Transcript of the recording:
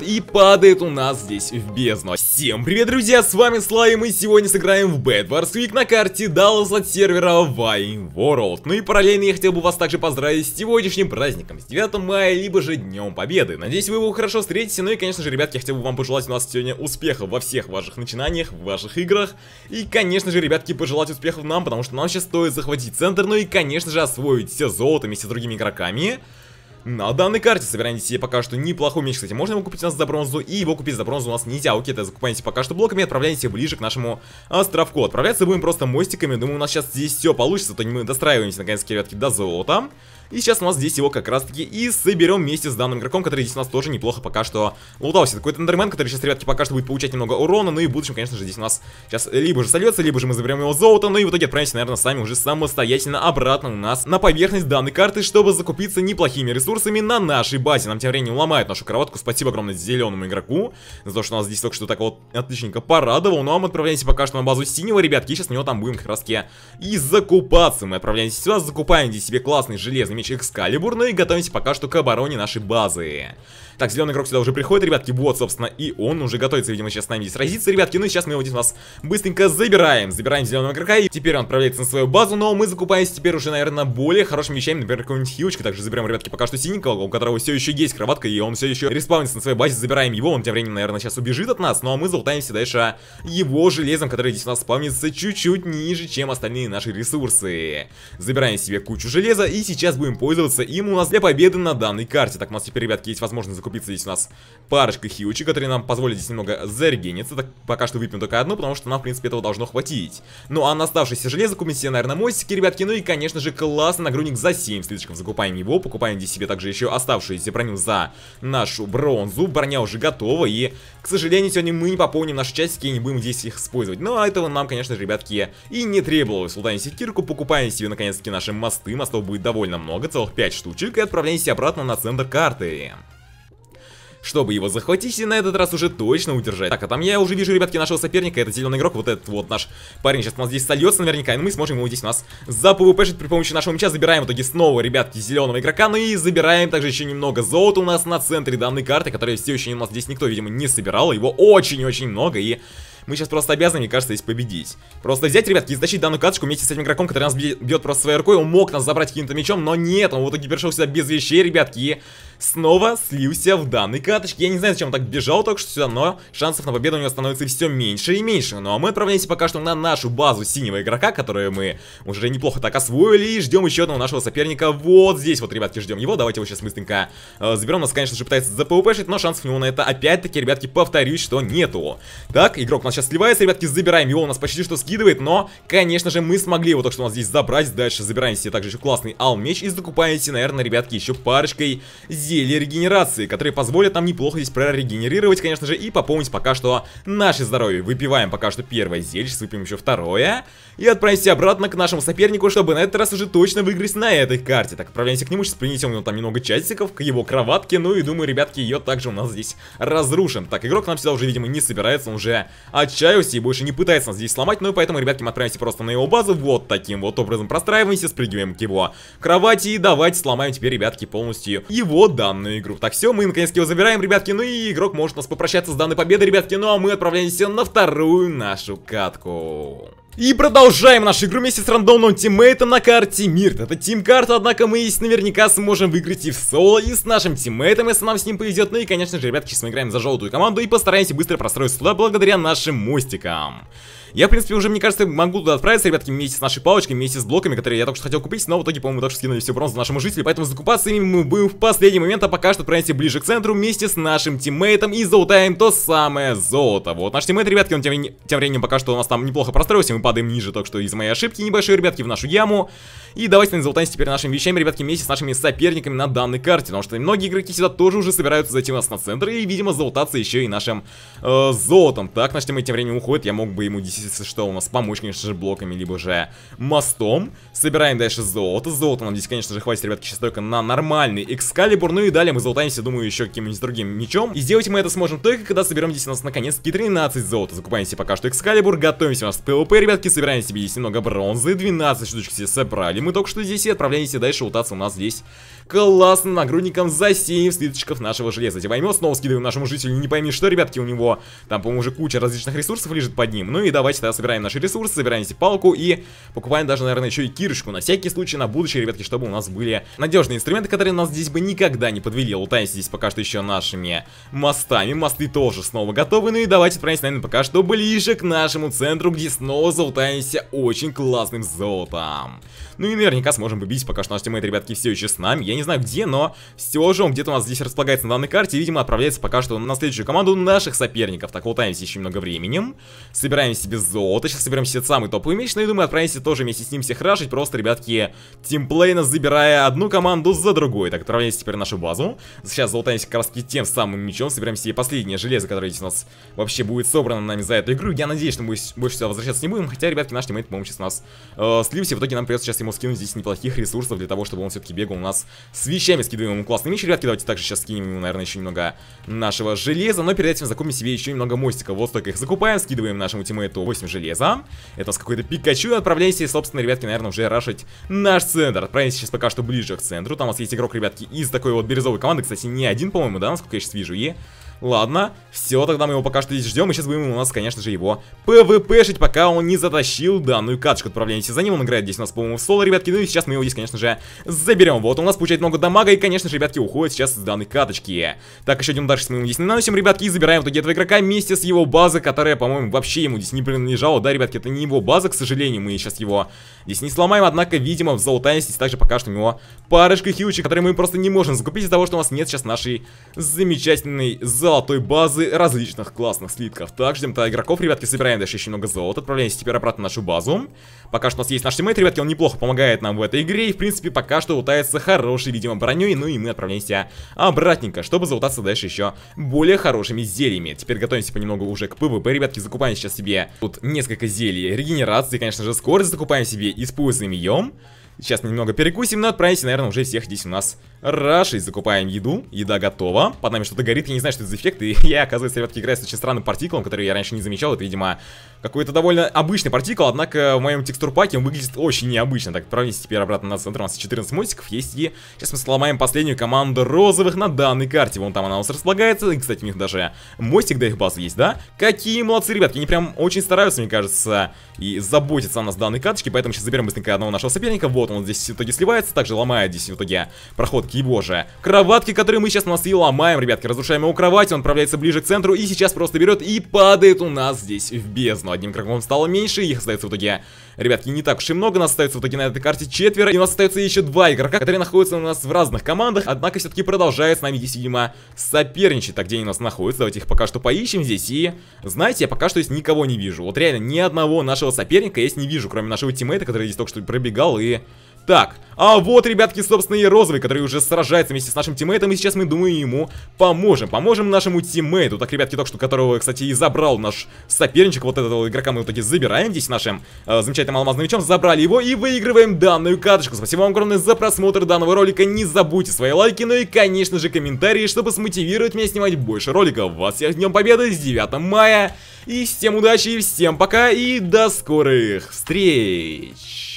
И падает у нас здесь в бездну. Всем привет, друзья, с вами Слайм, и мы сегодня сыграем в Bad Wars Week на карте Dallas от сервера Vine World. Ну и параллельно я хотел бы вас также поздравить с сегодняшним праздником, с 9 мая, либо же Днем Победы. Надеюсь, вы его хорошо встретите, ну и, конечно же, ребятки, я хотел бы вам пожелать у нас сегодня успехов во всех ваших начинаниях, в ваших играх. И, конечно же, ребятки, пожелать успехов нам, потому что нам сейчас стоит захватить центр, ну и, конечно же, освоить все золото вместе с другими игроками на данной карте. Собираем себе пока что неплохой меч. Кстати, можно его купить у нас за бронзу, и его купить за бронзу у нас нельзя. Окей, тогда закупаемся пока что блоками, отправляемся ближе к нашему а, островку. Отправляться будем просто мостиками. Думаю, у нас сейчас здесь все получится, а то не мы достраиваемся, наконец, то ребятки, до золота. И сейчас у нас здесь его как раз таки и соберем вместе с данным игроком, который здесь у нас тоже неплохо пока что лутался. Какой-то эндермен, который сейчас, ребятки, пока что будет получать немного урона, ну и в будущем, конечно же, здесь у нас сейчас либо же сольется, либо же мы заберем его золото, ну и в итоге отправимся, наверное, сами уже самостоятельно обратно у нас на поверхность данной карты, чтобы закупиться неплохими ресурсами на нашей базе. Нам тем временем ломают нашу кроватку, спасибо огромное зеленому игроку за то, что нас здесь только что так вот отличненько порадовал. Ну а мы отправляемся пока что на базу синего, ребятки, и сейчас на него там будем как раз таки и закупаться. Мы отправляемся сюда, закупаем здесь себе классный железный меч Экскалибур, ну и готовимся пока что к обороне нашей базы. Так, зеленый игрок сюда уже приходит, ребятки, вот, собственно, и он уже готовится, видимо, сейчас с нами здесь сразиться, ребятки, ну и сейчас мы его здесь у нас быстренько забираем, забираем зеленого игрока, и теперь он отправляется на свою базу, но мы закупаемся теперь уже, наверное, более хорошими вещами, например, какую-нибудь хилочку, также заберем, ребятки, пока что синенького, у которого все еще есть кроватка, и он все еще респаунится на своей базе, забираем его, он тем временем, наверное, сейчас убежит от нас, ну а мы залутаемся дальше его железом, который здесь у нас спавнится чуть-чуть ниже, чем остальные наши ресурсы. Забираем себе кучу железа, и сейчас будем пользоваться им у нас для победы на данной карте. Так, у нас теперь, ребятки, есть возможность закупиться здесь у нас парочка хиучи, которые нам позволят здесь немного зарегениться. Так, пока что выпьем только одну, потому что нам, в принципе, этого должно хватить. Ну, а на оставшееся железо купим себе, наверное, мостики, ребятки. Ну и, конечно же, классный нагрудник за 7 слишком. Закупаем его, покупаем здесь себе также еще оставшуюся броню за нашу бронзу. Броня уже готова, и, к сожалению, сегодня мы не пополним наши часики и не будем здесь их использовать. Но ну, а этого нам, конечно же, ребятки, и не требовалось. Лутаем секирку, покупаем себе, наконец-таки, наши мосты. Мостов будет довольно много много, целых 5 штучек, и отправляйтесь обратно на центр карты чтобы его захватить и на этот раз уже точно удержать. Так, а там я уже вижу, ребятки, нашего соперника, это зеленый игрок, вот этот вот наш парень сейчас у нас здесь сольется наверняка, и мы сможем его здесь у нас запвпшить при помощи нашего мяча, забираем в итоге снова, ребятки, зеленого игрока, ну и забираем также еще немного золота у нас на центре данной карты, которая все еще у нас здесь никто, видимо, не собирал, его очень-очень много, и мы сейчас просто обязаны, мне кажется, здесь победить. Просто взять, ребятки, и затащить данную карточку вместе с этим игроком, который нас бьет просто своей рукой, он мог нас забрать каким-то мечом, но нет, он в итоге перешел сюда без вещей, ребятки, и снова слился в данной каточке. Я не знаю, зачем он так бежал только что сюда, но шансов на победу у него становится все меньше и меньше. Ну а мы отправляемся пока что на нашу базу синего игрока, которую мы уже неплохо так освоили. И ждем еще одного нашего соперника вот здесь. Вот, ребятки, ждем его. Давайте его сейчас быстренько э, заберем. Нас, конечно же, пытается запвпшить, но шансов у него на это опять-таки, ребятки, повторюсь, что нету. Так, игрок у нас сейчас сливается, ребятки, забираем его. У нас почти что скидывает, но, конечно же, мы смогли его только что у нас здесь забрать. Дальше забираем себе также еще классный ал-меч и закупаемся наверное, ребятки, еще парочкой зелий зелья регенерации, которые позволят нам неплохо здесь прорегенерировать, конечно же, и пополнить пока что наше здоровье. Выпиваем пока что первое зелье, сейчас выпьем еще второе. И отправимся обратно к нашему сопернику, чтобы на этот раз уже точно выиграть на этой карте. Так, отправляемся к нему, сейчас принесем ему там немного часиков к его кроватке, ну и думаю, ребятки, ее также у нас здесь разрушен. Так, игрок нам сюда уже, видимо, не собирается, он уже отчаялся и больше не пытается нас здесь сломать, ну и поэтому, ребятки, мы отправимся просто на его базу, вот таким вот образом простраиваемся, спрыгиваем к его кровати и давайте сломаем теперь, ребятки, полностью его, да данную игру. Так, все, мы наконец-то его забираем, ребятки. Ну и игрок может нас попрощаться с данной победой, ребятки. Ну а мы отправляемся на вторую нашу катку. И продолжаем нашу игру вместе с рандомным тиммейтом на карте Мирт. Это тим-карта, однако мы есть наверняка сможем выиграть и в соло, и с нашим тиммейтом, если нам с ним повезет. Ну и, конечно же, ребятки, сейчас мы играем за желтую команду и постараемся быстро простроить слэп благодаря нашим мостикам. Я, в принципе, уже, мне кажется, могу туда отправиться, ребятки, вместе с нашей палочкой, вместе с блоками, которые я только что хотел купить, но в итоге, по-моему, так скинули все бронзу нашему жителю, поэтому закупаться ими мы будем в последний момент, а пока что отправимся ближе к центру вместе с нашим тиммейтом и заутаем то самое золото. Вот наш тиммейт, ребятки, он тем, тем временем пока что у нас там неплохо простроился, мы падаем ниже, так что из моей ошибки небольшой, ребятки, в нашу яму. И давайте залутаемся теперь нашими вещами, ребятки, вместе с нашими соперниками на данной карте, потому что многие игроки сюда тоже уже собираются зайти у нас на центр и, видимо, залутаться еще и нашим э, золотом. Так, наш тиммейт тем временем уходит, я мог бы ему, если что, у нас помочь, конечно же, блоками, либо же мостом. Собираем дальше золото, золото нам здесь, конечно же, хватит, ребятки, сейчас только на нормальный экскалибур, ну и далее мы залутаемся, думаю, еще каким-нибудь другим мечом. И сделать мы это сможем только, когда соберем здесь у нас, наконец-таки, 13 золота. Закупаемся пока что экскалибур, готовимся у нас к ПВП, ребят ребятки собираем себе здесь немного бронзы, 12 штучек все собрали, мы только что здесь и отправляемся дальше лутаться у нас здесь. Классно, нагрудником за 7 слиточков нашего железа. Эти возьмем, снова скидываем нашему жителю, не пойми что, ребятки, у него там, по-моему, уже куча различных ресурсов лежит под ним. Ну и давайте тогда собираем наши ресурсы, собираем себе палку и покупаем даже, наверное, еще и кирочку, на всякий случай, на будущее, ребятки, чтобы у нас были надежные инструменты, которые нас здесь бы никогда не подвели. Лутаемся здесь пока что еще нашими мостами, мосты тоже снова готовы, ну и давайте отправимся, наверное, пока что ближе к нашему центру, где снова золотаемся очень классным золотом. Ну и наверняка сможем выбить, пока что наш тиммейт, ребятки, все еще с нами. Я не знаю где, но все же он где-то у нас здесь располагается на данной карте. видимо, отправляется пока что на следующую команду наших соперников. Так, лутаемся еще немного временем. Собираем себе золото. Сейчас соберем себе самый топовый меч. Ну и думаю, отправимся тоже вместе с ним всех рашить. Просто, ребятки, тимплейно забирая одну команду за другой. Так, отправляемся теперь на нашу базу. Сейчас золотаемся как раз тем самым мечом. Собираем себе последнее железо, которое здесь у нас вообще будет собрано нами за эту игру. Я надеюсь, что мы больше всего возвращаться не будем. Хотя, ребятки, наш тиммейт, по-моему, сейчас у нас э, слился. В итоге нам придется сейчас ему скинуть здесь неплохих ресурсов для того, чтобы он все-таки бегал у нас с вещами. Скидываем ему классный меч, ребятки. Давайте также сейчас скинем ему, наверное, еще немного нашего железа. Но перед этим закупим себе еще немного мостика. Вот столько их закупаем. Скидываем нашему тиммейту 8 железа. Это с какой-то Пикачу. И отправляемся, собственно, ребятки, наверное, уже рашить наш центр. Отправимся сейчас пока что ближе к центру. Там у нас есть игрок, ребятки, из такой вот бирюзовой команды. Кстати, не один, по-моему, да, насколько я сейчас вижу. И Ладно, все, тогда мы его пока что здесь ждем, и сейчас будем у нас, конечно же, его пвпшить, пока он не затащил данную каточку отправляемся За ним он играет здесь у нас, по-моему, в соло, ребятки, ну и сейчас мы его здесь, конечно же, заберем. Вот, он у нас получает много дамага, и, конечно же, ребятки, уходит сейчас с данной каточки. Так, еще идем дальше сейчас мы ему здесь не наносим, ребятки, и забираем в итоге этого игрока вместе с его базы, которая, по-моему, вообще ему здесь не принадлежала. Да, ребятки, это не его база, к сожалению, мы сейчас его здесь не сломаем, однако, видимо, в золотая здесь также пока что у него парочка хьючи, которые мы просто не можем закупить из-за того, что у нас нет сейчас нашей замечательной золотой золотой базы различных классных слитков. Так, ждем то игроков, ребятки, собираем дальше еще много золота, отправляемся теперь обратно в нашу базу. Пока что у нас есть наш тиммейт, ребятки, он неплохо помогает нам в этой игре, и в принципе пока что лутается хорошей, видимо, броней, ну и мы отправляемся обратненько, чтобы залутаться дальше еще более хорошими зельями. Теперь готовимся понемногу уже к ПВП, ребятки, закупаем сейчас себе тут несколько зелий регенерации, конечно же, скорость закупаем себе, используем ее. Сейчас немного перекусим, но отправимся, наверное, уже всех здесь у нас рашей. Закупаем еду, еда готова. Под нами что-то горит, я не знаю, что это за эффект. И я, оказывается, ребятки, играю с очень странным партиклом, который я раньше не замечал. Это, видимо, какой-то довольно обычный партикл, однако в моем текстурпаке он выглядит очень необычно. Так, отправимся теперь обратно на центр, у нас 14 мостиков есть, и сейчас мы сломаем последнюю команду розовых на данной карте. Вон там она у нас располагается, и, кстати, у них даже мостик до их базы есть, да? Какие молодцы, ребятки, они прям очень стараются, мне кажется, и заботятся о нас данной карточке, поэтому сейчас заберем быстренько одного нашего соперника, вот он здесь в итоге сливается, также ломает здесь в итоге проходки его же. Кроватки, которые мы сейчас у нас и ломаем, ребятки, разрушаем его кровать, он отправляется ближе к центру, и сейчас просто берет и падает у нас здесь в бездну одним игроком стало меньше, их остается в итоге, ребятки, не так уж и много, нас остается в итоге на этой карте четверо, и у нас остается еще два игрока, которые находятся у нас в разных командах, однако все-таки продолжает с нами, видимо, соперничать. Так, где они у нас находятся, давайте их пока что поищем здесь, и, знаете, я пока что здесь никого не вижу, вот реально ни одного нашего соперника я здесь не вижу, кроме нашего тиммейта, который здесь только что пробегал и так, а вот, ребятки, собственно, и розовый, который уже сражается вместе с нашим тиммейтом, и сейчас мы, думаю, ему поможем. Поможем нашему тиммейту. Так, ребятки, только что которого, кстати, и забрал наш соперничек, вот этого игрока мы в итоге забираем здесь нашим э, замечательным алмазным мечом, забрали его и выигрываем данную карточку. Спасибо вам огромное за просмотр данного ролика, не забудьте свои лайки, ну и, конечно же, комментарии, чтобы смотивировать меня снимать больше роликов. Вас всех Днем Победы с 9 мая, и всем удачи, и всем пока, и до скорых встреч!